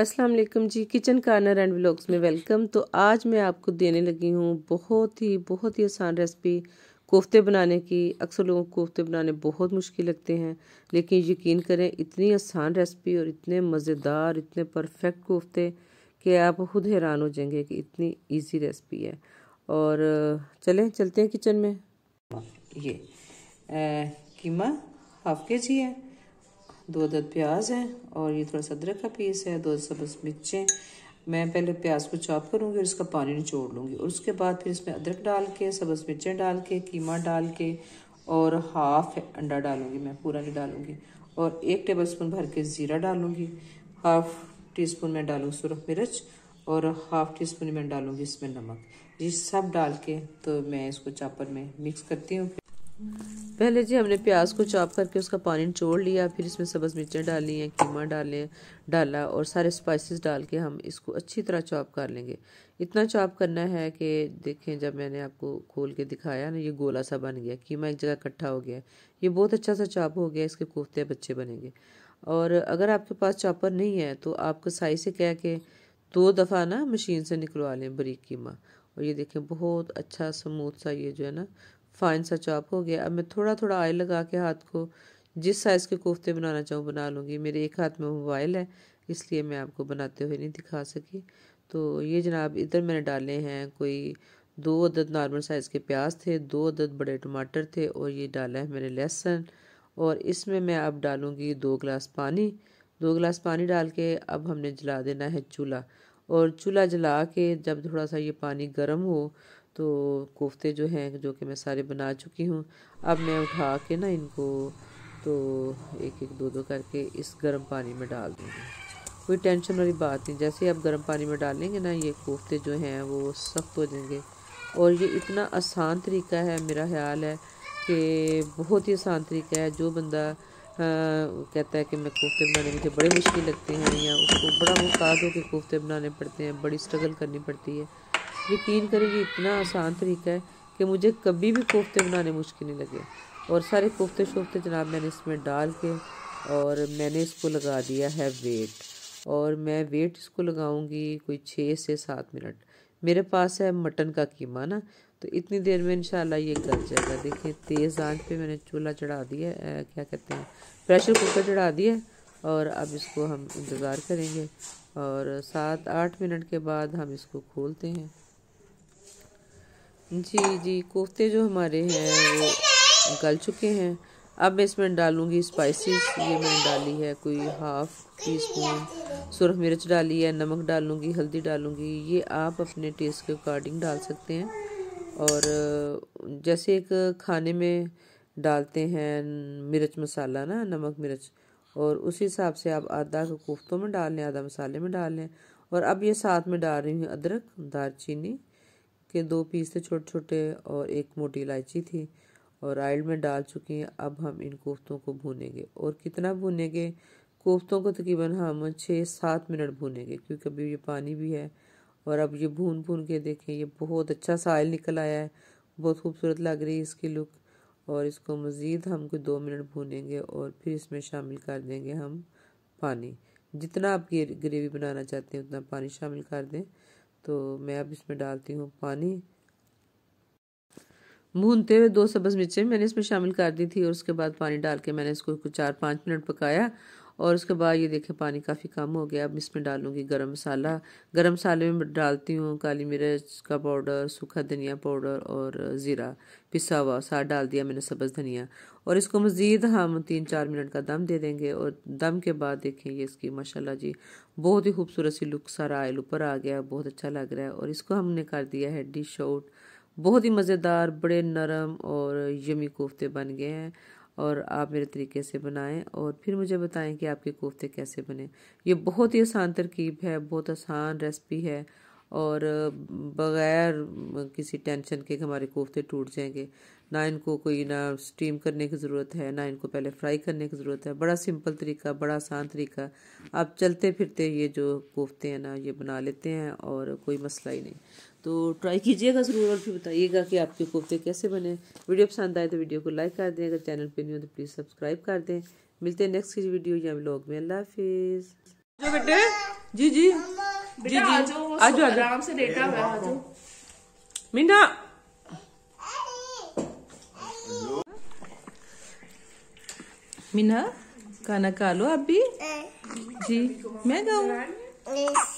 अस्सलाम वालेकुम जी किचन कार्नर एंड व्लॉग्स में वेलकम तो आज मैं आपको देने लगी हूँ बहुत ही बहुत ही आसान रेसिपी कोफ्ते बनाने की अक्सर लोगों को कोफ्ते बनाने बहुत मुश्किल लगते हैं लेकिन यकीन करें इतनी आसान रेसिपी और इतने मज़ेदार इतने परफेक्ट कोफ्ते कि आप खुद हैरान हो जाएंगे कि इतनी ईजी रेसिपी है और चलें चलते हैं किचन में ये आ, कीमा हाफ के जी है दो अदद प्याज है और ये थोड़ा सा अदरक का पीस है दो सबस मिर्चें मैं पहले प्याज को चॉप करूँगी और इसका पानी निचोड़ लूँगी और उसके बाद फिर इसमें अदरक डाल के सबस मिर्चें डाल के कीमा डाल के और हाफ अंडा डालूंगी मैं पूरा नहीं डालूँगी और एक टेबल स्पून भर के ज़ीरा डालूँगी हाफ टी स्पून में डालूँगी सुरख मिर्च और हाफ टी स्पून में डालूँगी इसमें नमक ये सब डाल के तो मैं इसको चापर में मिक्स करती हूँ पहले जी हमने प्याज को चॉप करके उसका पानी छोड़ लिया फिर इसमें सब्ज़ मिर्चें डाली हैं कीमा डाले डाला और सारे स्पाइसेस डाल के हम इसको अच्छी तरह चॉप कर लेंगे इतना चॉप करना है कि देखें जब मैंने आपको खोल के दिखाया ना ये गोला सा बन गया कीमा एक जगह इकट्ठा हो गया ये बहुत अच्छा सा चॉप हो गया इसके कोफ्ते बच्चे बनेंगे और अगर आपके पास चॉपर नहीं है तो आप कसाई से कह के दो दफ़ा ना मशीन से निकलवा लें बरीक कीमा और ये देखें बहुत अच्छा स्मूथ सा ये जो है ना फाइन सा चॉप हो गया अब मैं थोड़ा थोड़ा ऑयल लगा के हाथ को जिस साइज़ के कोफ्ते बनाना चाहूँ बना लूँगी मेरे एक हाथ में मोबाइल है इसलिए मैं आपको बनाते हुए नहीं दिखा सकी तो ये जनाब इधर मैंने डाले हैं कोई दो अदद नॉर्मल साइज़ के प्याज थे दो अदद बड़े टमाटर थे और ये डाला है मैंने लहसुन और इसमें मैं अब डालूँगी दो गिलास पानी दो गिलास पानी डाल के अब हमने जला देना है चूल्हा और चूल्हा जला के जब थोड़ा सा ये पानी गर्म हो तो कोफ्ते जो हैं जो कि मैं सारे बना चुकी हूँ अब मैं उठा के ना इनको तो एक एक दो दो करके इस गर्म पानी में डाल दूँगी कोई टेंशन वाली बात नहीं जैसे आप गर्म पानी में डालेंगे ना ये कोफ्ते जो हैं वो सख्त हो जाएंगे और ये इतना आसान तरीका है मेरा ख्याल है कि बहुत ही आसान तरीका है जो बंदा आ, कहता है कि मैं कोफ्ते बनाने मुझे बड़े मुश्किल लगते हैं या उसको बड़ा हो होकर कोफ्ते बनाने पड़ते हैं बड़ी स्ट्रगल करनी पड़ती है यकीन करें ये इतना आसान तरीका है कि मुझे कभी भी कोफ्ते बनाने मुश्किल नहीं लगे और सारे कोफ्ते शोफ्ते जनाब मैंने इसमें डाल के और मैंने इसको लगा दिया है वेट और मैं वेट इसको लगाऊंगी कोई छः से सात मिनट मेरे पास है मटन का कीमा ना तो इतनी देर में इंशाल्लाह ये गल जाएगा देखिए तेज़ आंच पे मैंने चूल्हा चढ़ा दिया है क्या कहते हैं प्रेशर कुकर चढ़ा दिया और अब इसको हम इंतज़ार करेंगे और सात आठ मिनट के बाद हम इसको खोलते हैं जी जी कोफ्ते जो हमारे हैं वो गल चुके हैं अब मैं इसमें डालूँगी स्पाइसेस ये मैंने डाली है कोई हाफ़ टी स्पून सुरख मिर्च डाली है नमक डालूंगी हल्दी डालूँगी ये आप अपने टेस्ट के अकॉर्डिंग डाल सकते हैं और जैसे एक खाने में डालते हैं मिर्च मसाला ना नमक मिर्च और उसी हिसाब से आप आधा को कोफ्तों में डाल लें आधा मसाले में डाल लें और अब ये साथ में डाल रही हूँ अदरक दालचीनी के दो पीस थे छोटे छोटे और एक मोटी इलायची थी और आयल में डाल चुके हैं अब हम इन कोफ्तों को भूनेंगे और कितना भूनेंगे कोफ्तों को तकरीबन हम छः सात मिनट भूनेंगे क्योंकि अभी ये पानी भी है और अब ये भून भून के देखें ये बहुत अच्छा सा आयल निकल आया है बहुत खूबसूरत लग रही है इसकी लुक और इसको मज़ीद हम कोई दो मिनट भूनेंगे और फिर इसमें शामिल कर देंगे हम पानी जितना आप ग्रेवी बनाना चाहते हैं उतना पानी शामिल कर दें तो मैं अब इसमें डालती हूँ पानी भूनते हुए दो सब्ज़ मिर्चें मैंने इसमें शामिल कर दी थी और उसके बाद पानी डाल के मैंने इसको चार पाँच मिनट पकाया और उसके बाद ये देखें पानी काफ़ी कम हो गया अब इसमें डालूँगी गर्म मसाला गर्म मसाले में डालती हूँ काली मिर्च का पाउडर सूखा धनिया पाउडर और ज़ीरा पिसा हुआ साथ डाल दिया मैंने सब्ज़ धनिया और इसको मज़ीद हम तीन चार मिनट का दम दे देंगे और दम के बाद देखें ये इसकी माशाला जी बहुत ही खूबसूरत सी लुक सारा आयल ऊपर आ गया बहुत अच्छा लग रहा है और इसको हमने कर दिया है डिश आउट बहुत ही मज़ेदार बड़े नरम और यमी कोफ्ते बन गए हैं और आप मेरे तरीके से बनाएं और फिर मुझे बताएं कि आपके कोफ्ते कैसे बने ये बहुत ही आसान तरकीब है बहुत आसान रेसिपी है और बग़ैर किसी टेंशन के हमारे कोफ्ते टूट जाएंगे ना इनको कोई ना स्टीम करने की ज़रूरत है ना इनको पहले फ्राई करने की ज़रूरत है बड़ा सिंपल तरीका बड़ा आसान तरीका आप चलते फिरते ये जो कोफ्ते हैं ना ये बना लेते हैं और कोई मसला ही नहीं तो ट्राई कीजिएगा ज़रूर और फिर बताइएगा कि आपके कोफ्ते कैसे बने वीडियो पसंद आए तो वीडियो को लाइक कर दें अगर चैनल पर नहीं हो तो प्लीज़ सब्सक्राइब कर दें मिलते हैं नेक्स्ट वीडियो या ब्लॉग में अल्लाह हाफिज़ जी जी बेटा आराम से लेटा हुआ आजो मीना मीना खाना खा लो आप जी मैं गाऊँ